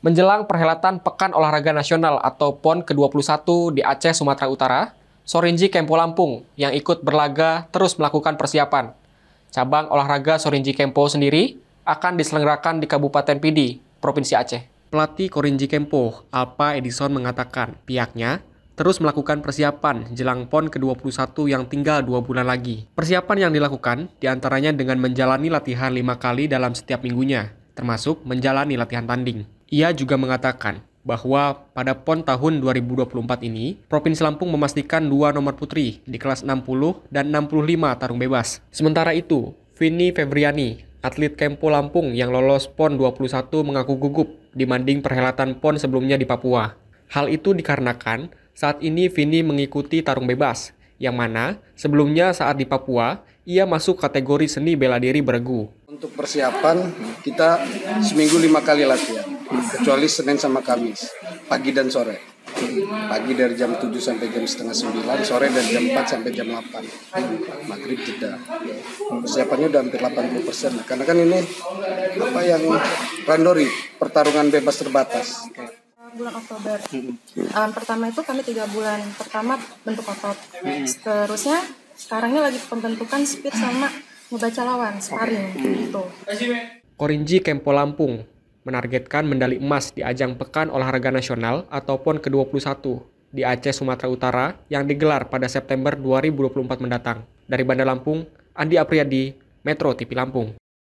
Menjelang perhelatan Pekan Olahraga Nasional atau PON ke-21 di Aceh, Sumatera Utara, Sorinji Kempo Lampung yang ikut berlaga terus melakukan persiapan. Cabang olahraga Sorinji Kempo sendiri akan diselenggarakan di Kabupaten Pidi, Provinsi Aceh. Pelatih Korinji Kempo, Alpa Edison mengatakan pihaknya terus melakukan persiapan jelang PON ke-21 yang tinggal dua bulan lagi. Persiapan yang dilakukan diantaranya dengan menjalani latihan lima kali dalam setiap minggunya, termasuk menjalani latihan tanding. Ia juga mengatakan bahwa pada PON tahun 2024 ini, Provinsi Lampung memastikan dua nomor putri di kelas 60 dan 65 tarung bebas. Sementara itu, Vini Febriani, atlet Kempo Lampung yang lolos PON 21 mengaku gugup dibanding perhelatan PON sebelumnya di Papua. Hal itu dikarenakan saat ini Vini mengikuti tarung bebas, yang mana sebelumnya saat di Papua, ia masuk kategori seni bela diri beregu. Untuk persiapan, kita seminggu lima kali latihan kecuali Senin sama Kamis pagi dan sore pagi dari jam 7 sampai jam setengah 9 sore dari jam 4 sampai jam 8 maghrib jeda persiapannya udah hampir 80 persen karena kan ini apa yang randori pertarungan bebas terbatas bulan Oktober um, pertama itu kami tiga bulan pertama bentuk otot hmm. terusnya sekarangnya lagi pembentukan speed sama ngebaca lawan sparring hmm. gitu Korinji Kempo Lampung menargetkan medali emas di ajang Pekan Olahraga Nasional ataupun ke-21 di Aceh, Sumatera Utara yang digelar pada September 2024 mendatang. Dari Bandar Lampung, Andi Apriyadi, Metro TV Lampung.